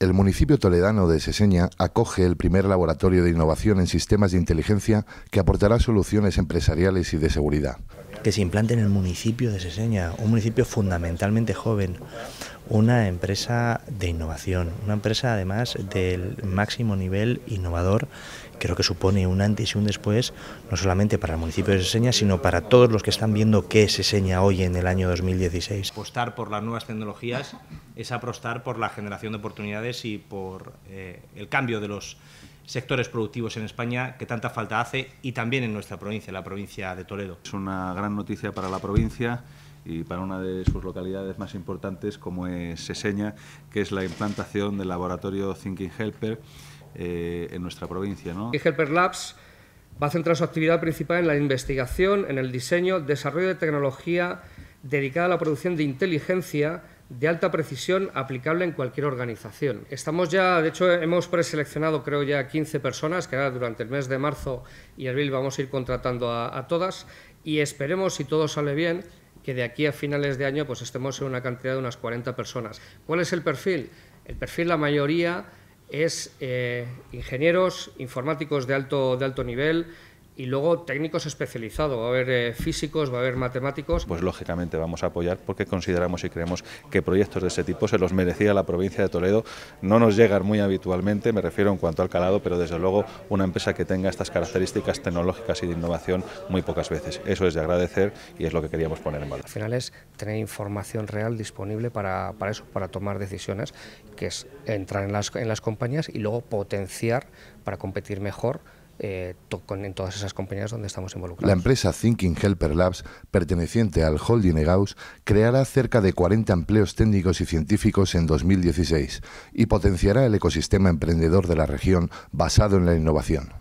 el municipio toledano de Seseña acoge el primer laboratorio de innovación en sistemas de inteligencia que aportará soluciones empresariales y de seguridad. Que se implante en el municipio de Seseña, un municipio fundamentalmente joven, una empresa de innovación, una empresa además del máximo nivel innovador, creo que supone un antes y un después, no solamente para el municipio de Seseña, sino para todos los que están viendo qué es Seseña hoy en el año 2016. Apostar por las nuevas tecnologías es apostar por la generación de oportunidades y por eh, el cambio de los sectores productivos en España que tanta falta hace y también en nuestra provincia, la provincia de Toledo. Es una gran noticia para la provincia y para una de sus localidades más importantes como es Seseña, que es la implantación del laboratorio Thinking Helper eh, en nuestra provincia. Thinking Helper Labs va a centrar su actividad principal en la investigación, en el diseño, desarrollo de tecnología dedicada a la producción de inteligencia de alta precisión aplicable en cualquier organización. Estamos ya, de hecho, hemos preseleccionado creo ya 15 personas, que ahora durante el mes de marzo y abril vamos a ir contratando a, todas y esperemos, si todo sale bien, que de aquí a finales de año pues estemos en una cantidad de unas 40 personas. ¿Cuál es el perfil? El perfil, la mayoría, es eh, ingenieros, informáticos de alto, de alto nivel, y luego técnicos especializados, va a haber eh, físicos, va a haber matemáticos. Pues lógicamente vamos a apoyar porque consideramos y creemos que proyectos de ese tipo se los merecía la provincia de Toledo, no nos llegan muy habitualmente, me refiero en cuanto al calado, pero desde luego una empresa que tenga estas características tecnológicas y de innovación muy pocas veces. Eso es de agradecer y es lo que queríamos poner en valor. Al final es tener información real disponible para, eso, para tomar decisiones, que es entrar las, en las compañías y luego potenciar para competir mejor eh, en todas esas compañías donde estamos involucrados. La empresa Thinking Helper Labs, perteneciente al holding Egaus, creará cerca de 40 empleos técnicos y científicos en 2016 y potenciará el ecosistema emprendedor de la región basado en la innovación.